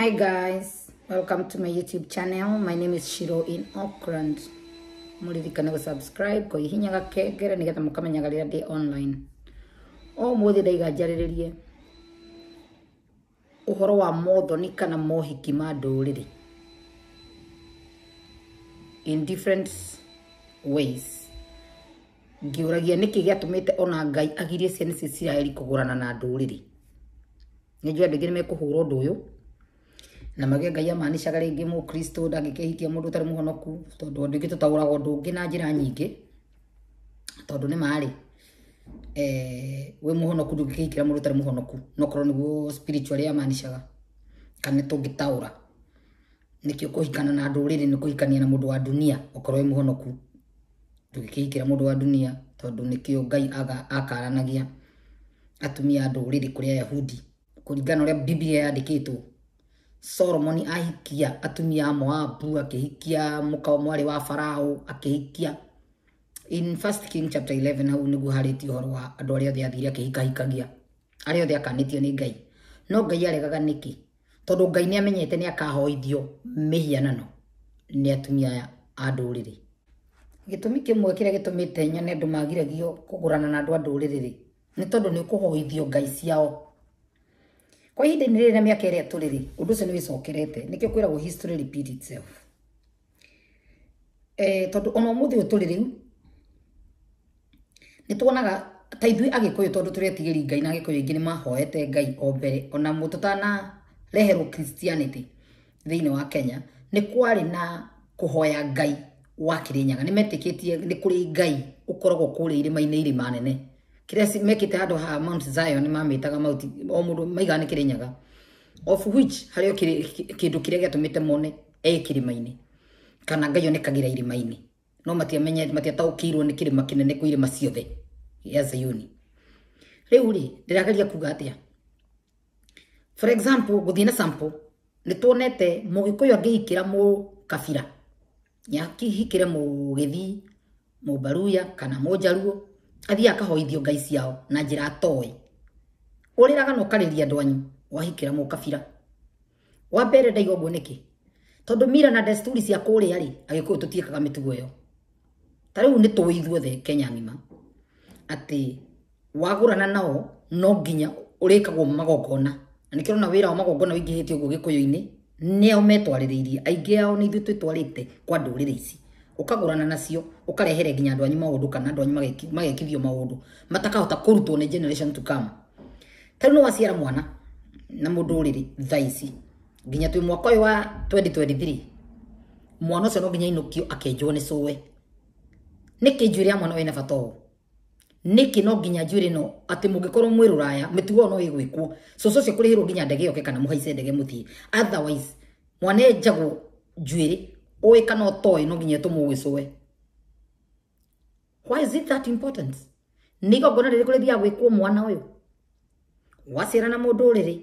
hi guys welcome to my youtube channel my name is shiro in auckland muririkane gusubscribe kuhihinya gakengere nigetha mukamenyaga rĩrĩa ndĩ online ũmũthĩ ndaiga njarĩrĩrie ũhoro wa mothoni kana mohiki ma ndũrĩrĩ in different ways ngĩũragia nĩkĩ gĩatũmĩte ona ngai agirie ciana cia ciraeli kũgũrana na ndũrĩrĩ nĩnjũĩ andũ aingĩ nĩmekũhũra ũndũ ũyũ na magengagia maanishaga rĩngĩ mũkristo ndangĩkĩhikia mũndũ ũtarĩ mũhonoku tondũ ũndũ ũngĩ tũtaũraga ũndũ ũngĩ na njĩra nyingĩ tondũ nĩ marĩ eh, wĩ mũhonoku ndũngĩkĩhikĩra mũndũ ũtarĩ mũhonoku nokorwo nĩguo spiritual yamaanishaga kana tũngĩtaũra kå kũhikana na ndũrĩrĩ nĩ kũhikania na mũndũ wa dunia ũkorwo wĩ mũhonoku ndũngĩkĩhikĩra mũndũ wa dunia tondũ nĩkĩo ngai akaranagia atumia a ndũrĩrĩ kũrĩ ayahudi kũringana ũrĩa bibilia yandĩkĩtwo Solomon ahikia atumia a Moabu akihikia mukao mwarĩ wa Farao akihikia in First King chapter 11 hau nĩguo hariti ũhoro wa andũ arĩa othe athire akĩhikahikagia arĩa othe akanĩtio ni Ngai no Ngai aregaga nĩkĩ tondũ Ngai nĩ amenyete nĩ akahoithio mĩhianano nĩ atumia aya a ndũrĩrĩ gĩtũmi kĩmwe kĩrĩa gĩtũmĩte nyone andũ magiragio kũgũrana na andũ a ndũrĩrĩ nĩ tondũ nĩ ũkũhoithio ngai ciao kwa ihinda inä rä rä rä å ndå å cio nä wä cokerete nä kä history repeat itself tondå ona tå rä rä u nä tuonaga ta ithuĩ agĩkũyũ tondũ tũretigĩri ngai na yå aingĩ nä mahoete ngai må tå ona tũtanareherwo christianity thĩinĩ wa kenya nä kwarä na hoya ngai metä kä tie nä kå rä ngai ũkoragwo kũrĩa irĩma-inĩ irĩma nene kiria mekite handu ha Mount Zion mamitaga Mount o mundu maigana nyaga of which hario kindu kiria giatumite mone e kirimaini kana ngai onekagira irimaini no matiamenye matiataukirwo ni kirima kinene kwi irima ciothe ya Zayuni riu ri ndirageria kuga atia for example guthii na sample ni tuonete mugikuyu angihikira mu kabira ya kihikire mugithii mubaruya kana mujaruo athii akahoithio ngai ciao na njira atoĩ ũrĩraga na ũkarĩria andũ anyu wahikĩra mũkabira wa mbere ndaiga ũguo nĩkĩ tondũ mira na desturi cia kũrĩa rĩ agĩkũyũ tũtiĩkaga mĩtugo ĩyo ta rĩu nĩ tũĩ ithuothe kenya ng'ima atĩ wagũrana nao no nginya ũrĩkagwo magongona na nĩkĩo ũrona wĩra wa magongona wĩingĩhĩte ũguo gĩkũyũ-inĩ nĩo metwarĩrĩirie aingĩ ao nĩ ithuĩ twĩtwarĩte kwa ndũrĩrĩ ici ukagurana nacio ukarehere nginya andu anyu maundu kana andu anyu magekithio maundu matakahota kurutwo ni generation to come tari no waciara mwana na mundu riri thaici nginya twi mwaka wa 2023 mwana ucio no nginya inukio akenjwo ni cuwe niki njuri ya mwana wina bata uu niki no nginya njuri no ati mungikorwo mwi ruraya mitugo no igwikwo cucu ucio kurihirwo nginya ndege yoke kana muhaice ndege muthii otherwise mwana enjagwo njuri oe kana utoe no nginya soe why is it that important niko gona rä rä kå rä thiaga gwä kwo mwana å yå wacä ra na må ndå rä rä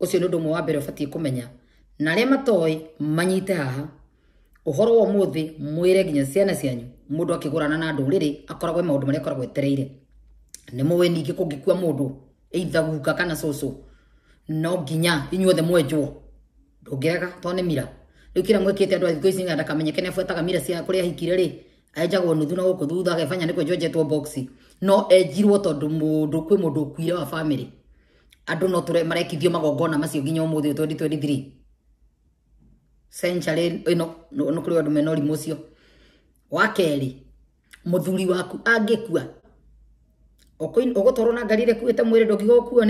å cio nä å ndå mwe wa mbere å batiä kå menya na arä a matoä manyite haha å horo wa må thä mwä re nginya ciana cianyu må ndå akä gå rana na ndå rä rä akoragwo e maå ndå marä a akoragwo etereire nä må wä ningä kå ngä kua må ndå eithaguka kana cåcå no nginya inyuothe mwenjwo ndå to nä mira riu kira mwe kite a thikå kamenye kene afuata kamira cia kå rä ahikire rĩ enjagwo nuthu na gå kå thutha agefanya nä kwenjwo njetwo boxi no enjirwo tondå må ndå kwä må ndå kuire wa bamä andå no tå marekithio magongona macio nginya må thä å twendi twendi thiri century ä no nä kå rä andå mena å cio wa kerä må thuri waku angä kua å gå twarwo na ngari rä kuä te mwä rä ndå ngigå kuo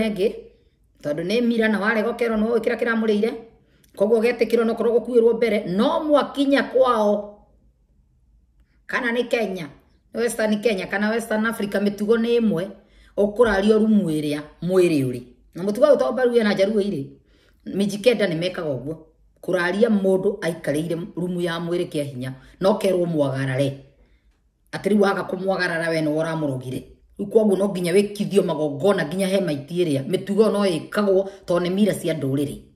tondå nä mira na waregokerwo no å kä rä kä ramå rä ire koguo getikirwo no korwo gukuirwo mbere no mwakinya kwao kana ni Kenya Western Kenya kana Western Africa mitugo ni imwe ukurario rumu iria mwiri uri na mutugo utombaruia na njaruo ire mijikenda ni mekaga uguo kuraria mundu aikarire rumu ya mwiri kia hinya no kerwo mwagarare atiri waga kumwagarara we no uramurogire riu koguo no nginya wikithio magongona nginya he maiti iria mitugo no ikagwo to ni mira cia nduriri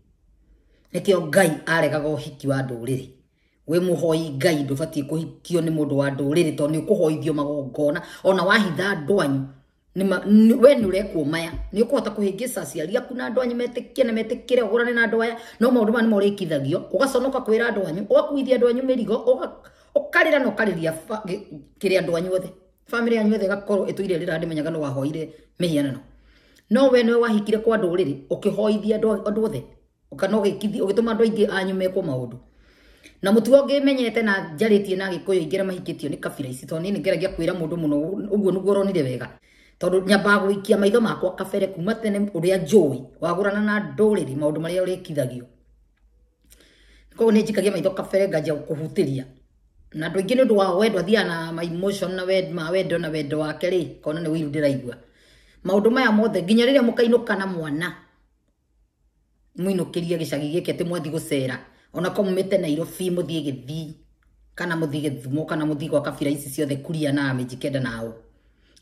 nikio ngai aregaga ũhiki wa ndũrĩrĩ wĩ mũhoi ngai ndũbatiĩ kũhikio nĩ mũndũ wa ndũrĩrĩ tondũ nĩ ũkũhoithio magongona ona wahitha andũ anyu we nĩ ũrekwo maya nĩ ũkũhota kũhĩngĩca aciari aku na andũ anyu metĩkie na metĩkĩre ũgũrane na andũ aya no maũndũ maya nĩmo ũrĩkithagio ũgaconoka kwĩra andũ anyu ũgakuithia andũ anyu mĩrigo ũkarĩra na ũkarĩria kĩrĩa andũ anyu othe bamĩrĩ yanyu othe ĩgakorwo ĩtũire rĩra ndĩmenyaga no wahoire mĩhianano no we nĩwe wahikire kwa ndũrĩrĩ ũkĩhoithia andũ othe kana ugikithi ugituma andũ aingĩ anyume mekwo maũndũ na mũtugo ngĩmenyete na njarĩtie na gĩkũyũ ingĩra mahikĩtio nĩ kabira ici tondũ nĩ ngeragia kwĩra mũndũ mũno ũguo nĩguo ũronire wega tondũ nyambaga guikia maitho makwa kabere kuma tene ũrĩa njũĩ wagurana na ndũrĩrĩ maũndũ marĩa ũrĩkithagio ko nĩ njikagia maitho kabere nganjia kuhutiria na ndu ingi nĩ ũndũ wa wendo thia na ma emotion na wed ma wendo na wendo wake rĩ kona ni wĩiru ndĩraigua maũndũ maya mothe nginya rĩrĩa mũkainũka na mwana mwinukirie gicagi giki ati mwathi gucera ona ko mumite Nairobi muthie githi kana muthie githumo kana muthie gwa kabira ici ciothe kuria na mijikenda nao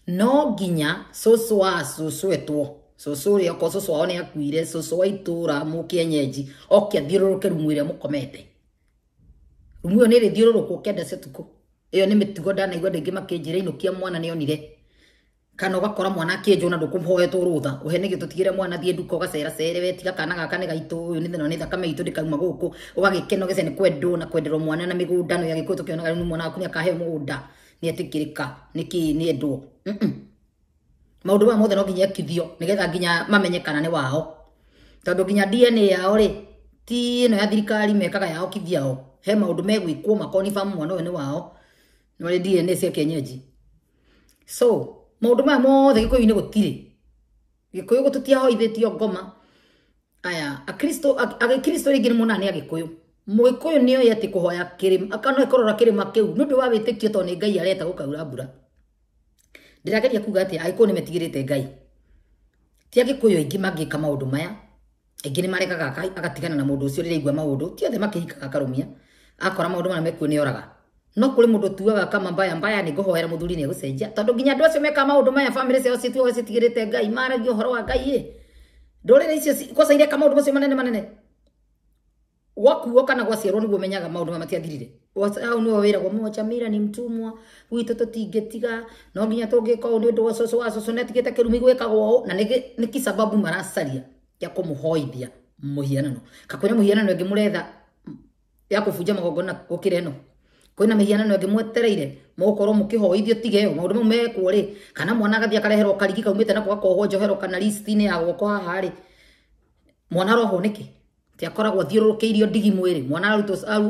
no ginya soso wa soso etwo soso ria ko soso wao ni akuire soso wa itura mukienyeji oke athiururuke rumu iria mukomete rumwire iyo ni rithiururukwo kenda cia tuku iyo ni mitugo ndanaigua ndingi makinjira inukia mwana ni onire kana ugakora mwana akinjwo na ndukumhoetwo rutha uhene gito tigire mwana thie nduka cere wetiga kana gaka nä gaitå nä thä nä thakame itå ndä kauma gå ugagikeno gese ni nä na kwendero mwana na migunda no ndano yagä ni mwana waku nä akaheo må gå nda nä etä kä rä ka nä endwo mothe no ginya kithio ni getha ginya mamenye kana ni wao tondu ginya dna yao rä ti no ya thirikari mekaga yao kithiao he maå megwikwo megwä kwo mwana å ni wao nä marä dna cia kienyenji so maundu maya mothe gikuyu-ini gutiri gikuyu tutiahoithetio ngoma aya kristo akristo agikristo ringi ni munaa ni agikuyu mugikuyu ni oye ati kuhoya kirima ma ikorora kirima kiu ni undu wa witikio tondu ni ngai areta gukaura mbura ndirageria kuga ati agikuyu ni metigirite ngai ti agikuyu aingi mangika maundu maya aingi ni maregaga agatigana na mundu ucio riraigua maundu ti othe makihikaga akarumia akora maundu mara mekuo ni oraga no kuri mundu tuaga kama mbaya mbaya ni ngohoera muthuri ni gucenjia tondu nginya andu acio meka maundu maya family ciao cituaga citigirite ngai maragia uhoro wa ngai ndurire icio kosa ireka maundu macio manene manene wakuo kana gwaciarwo niguo menyaga maundu matiathirire au niwe wiragwo mwacamira ni mtumwa gwitå tå tingätiga no nginya tå ngä ka å nä å ndå wa cåcå wa cåcå netigä te kä rumi gwä kagwo å na nä kä sababu maracaria ya kå må hoithia må hianano kakwä na må hianano ä ngä må retha ya kå bunja magongona gå kä ra ä no kwina mihianano ingi mwetereire mugukorwo mukihoithio tige yo maundu mau mekwo ri kana mwana agathia akareherwo karigi kaumite na nako gakohwo njohero kana listine ya gwoko haha ri mwana roho niki ti akoragwo thiururukeirio ndigi mwiri mwana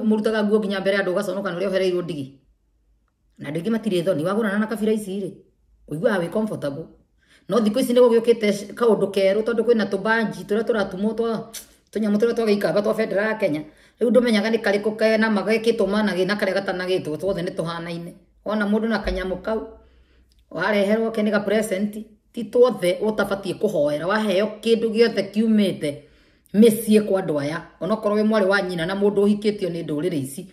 murutaga nguo nginya mbere andu ugaconoka ni uria uhereirwo ndigi na andå aingä matirä thoni wagårana na kabira ici ri åiguaga wä comfortable no thikå ici nä gå gä å kä te kaå ndå kerå tondå kwä na tå twa tå nyamå tå twa federa ya kenya riu ndumenyaga ni kariku kena magekitwo managi na karia gatanagitwo twothe ni tuhanaine ona mundu na kanyamu kau wareherwo ke ni ga present ti twothe utabatie kuhoera waheo kindu giothe kiumite micie kwa andu aya onokorwo wi mwari wa nyina na mundu uhikitio ni ndurire ici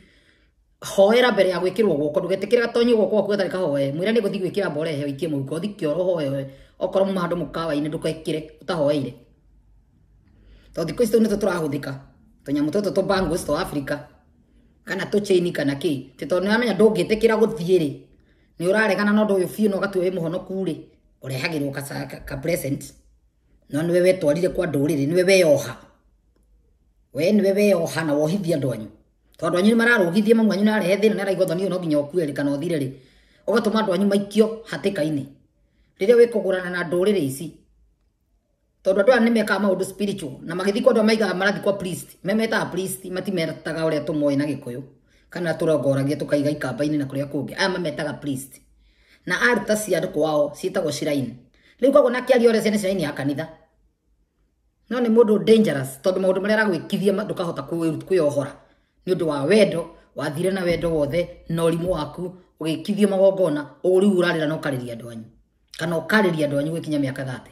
hoera mbere ya gwikirwo guoko ndugetikire gatonyi guoko gwaku gatari kahoe mwira ni guthi gwikira mbora heo ikie muhuko uthi kioro hoe okorwo muma handu mukawa-ini ndukekire utahoeire tondũ thikũ ici tũu tonya mutoto to bango sto Africa kana to chaini kana ki ti to menya ndungitikira guthie ri ni uraregana no ndu biu no gatwe muhonoku ri urehagirwo ka, ka present no ni wewe wetwarire kwa nduriri wewe yoha we ni wewe yoha na wohithia andu anyu tondu anyu nimararugithie mamwe anyu narehe thina na araigua ni no nginya okue ri kana othire ri ugatuma andu anyu maikio hatikaini riria wikugurana na nduriri ici tondu andu aya ni mekaga maundu spiritual na magithikwo andu maigaga marathikwo priest me metaga priest matimetaga uria tumoe na gikuyu kana turongoragia tukaiga ikamba-ini na kuria kungi aya mametaga priest na aruta cia andu kwao ciitagwo shiraini riu koguo na kiaria uria ciene shiraini ya kanitha no ni mundu dangerous kithia maundu maria aragwikithia ndukahota kwiohora ni undu wa wendo wathire na wendo wothe na urimu waku ugikithio magongona uriu urarira na ukariria andu anyu kana ukariria andu anyu gwikinya miaka thate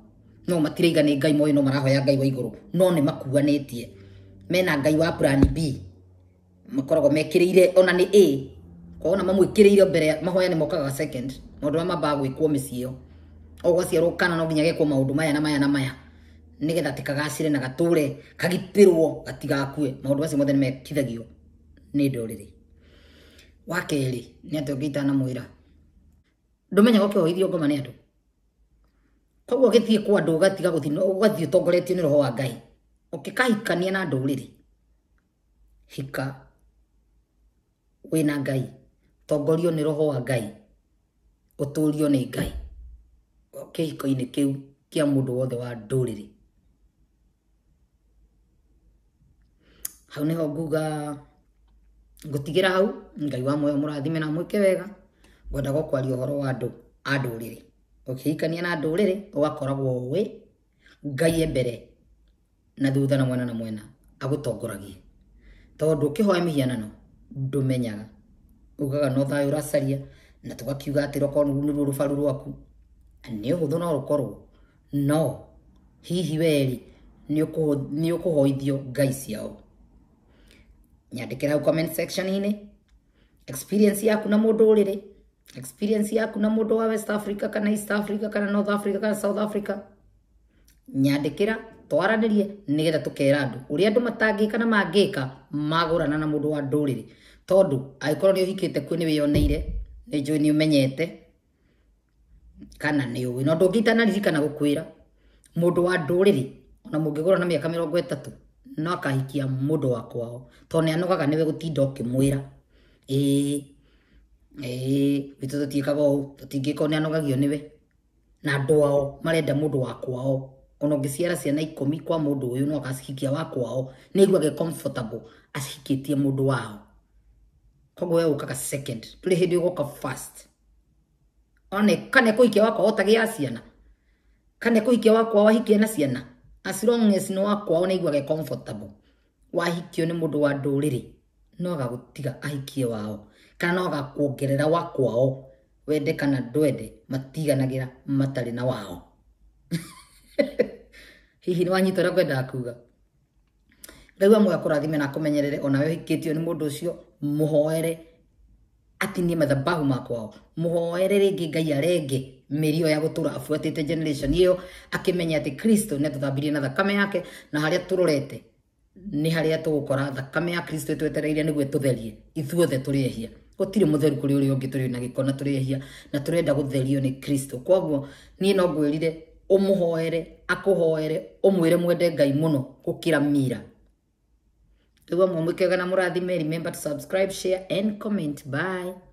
no matirigane ngai moyo no marahoya ngai wa iguru no ni makuanitie mena ngai wa plan B makoragwo mekirire ona ni A kwa ona mamwikirire mbere mahoya ni mokaga second maundu ma mabaa gwikwo micio ogwaciarwo kana no nginya gekwo maundu maya na maya na maya nigetha tikagacire na gature kagitirwo gatigakue maundu macio mothe nimekithagio ni nduriri wa keri ni ati ungiitana mwira ndumenyaga hoithio ngoma ni andu koguo ũgĩthiĩ kwa andũ ũgatiga gũthiĩ å tongoretio nä roho wa ngai å kahikania na ndå rä rä hika wä na ngai tongorio nä roho wa ngai å tå rio nä ngai kä kä hiko-inä u kä a må ndå wothe wa ndå rä rä hau nä ho nguga tigä ra hau ngai wa må rathime na mwä ke wega ngwendaga kwaria å horo wa andå a rä ukihikania na ndũrĩrĩ ũgakoragwo ũĩ ngai e mbere na thutha na mwena na mwena agũtongoragie tondũ ũkĩhoya mĩhianano ndũmenyaga ugaga no thayũ ũracaria na tũgakiuga atĩ roko rũu nĩruo rũbaru rwaku nĩ ũhũthũ no rũkorwo no hihi weri nĩ ũkũhoithio ngai ciao nyandĩkĩra hau comment section-inĩ experience yaku na mũndũrĩrĩ experience yaku na mundu wa west africa kana east africa kana north africa kana south africa nyandikira twaranirie nigetha tukera andu uri andu matangika na mangika magurana na mundu wa ndurire tondu aikoro ni uhikite kwi ni wioneire ni jo ni umenyete kana ni uwi no ndungita ndungiitana ririkana gukwira mundu wa ndurire ona mungigura na miaka mirongo itatu no akahikia mundu wa kwao tondu ni anogaga niwe gutinda ukimwira ĩĩ ĩĩ witå tå tiĩkaga å tå tingä korwo nä anogagio nä we na andå ao marenda må ndå wa kwao ona ngä ciara ciana ikå kwa må ndå å yå no agacihikia wa kwao nä aiguage e acihikä tie må ndå wao koguo we å kaga tå rä hä ndä å goka one kana kå hikia wakwao tagä ya ciana kana kå hikia wakwao wahikie na ciana as long as wakwao nä aiguage wahikio nä må ndå wa ndå rä rä no agagå tiga ahikie wao kana ũgakuongerera wa kwao wende kana ndwende matiganagira matarĩ na wao hihi nĩ wanyita ũrĩa ngwendaga kuga ngaigua mwega kũrathime na kũmenyerere onawe ũhikĩtio nĩ mũndũ ũcio mũhoere atinie mathabahu makwao muhoere ringi ngai arenge mĩrio ya gutura afuatite generation iyo akimenya ati kristo nĩ atũthambirie na thakame yake na harĩa tũrorete ni harĩa tũgũkora thakame ya kristo ĩtwetereire nĩguo ĩtũtherie ithuothe turiehia gutire mutheru kuri uri ungi turi na giko na turi hia na turenda gutherio ni Kristo kwaguo nie no ngwirire umuhoere akuhoere umwire mwende ngai muno gukira mira Rĩu amwe mwĩkaga na mũrathime remember to subscribe share and comment bye